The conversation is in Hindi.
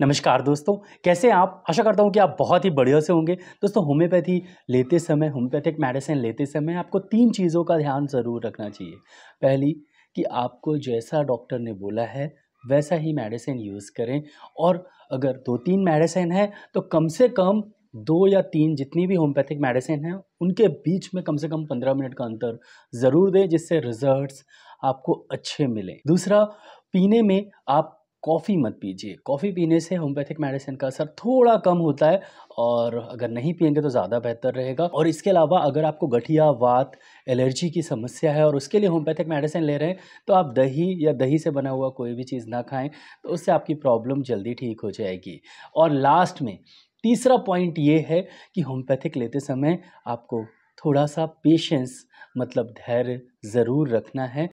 नमस्कार दोस्तों कैसे आप आशा करता हूँ कि आप बहुत ही बढ़िया से होंगे दोस्तों होम्योपैथी लेते समय होम्योपैथिक मेडिसिन लेते समय आपको तीन चीज़ों का ध्यान ज़रूर रखना चाहिए पहली कि आपको जैसा डॉक्टर ने बोला है वैसा ही मेडिसिन यूज़ करें और अगर दो तीन मेडिसिन है तो कम से कम दो या तीन जितनी भी होम्योपैथिक मेडिसिन हैं उनके बीच में कम से कम पंद्रह मिनट का अंतर ज़रूर दें जिससे रिजल्ट्स आपको अच्छे मिलें दूसरा पीने में आप कॉफ़ी मत पीजिए कॉफ़ी पीने से होम्योपैथिक मेडिसिन का असर थोड़ा कम होता है और अगर नहीं पियेंगे तो ज़्यादा बेहतर रहेगा और इसके अलावा अगर आपको गठिया वात एलर्जी की समस्या है और उसके लिए होम्योपैथिक मेडिसिन ले रहे हैं तो आप दही या दही से बना हुआ कोई भी चीज़ ना खाएं तो उससे आपकी प्रॉब्लम जल्दी ठीक हो जाएगी और लास्ट में तीसरा पॉइंट ये है कि होम्योपैथिक लेते समय आपको थोड़ा सा पेशेंस मतलब धैर्य ज़रूर रखना है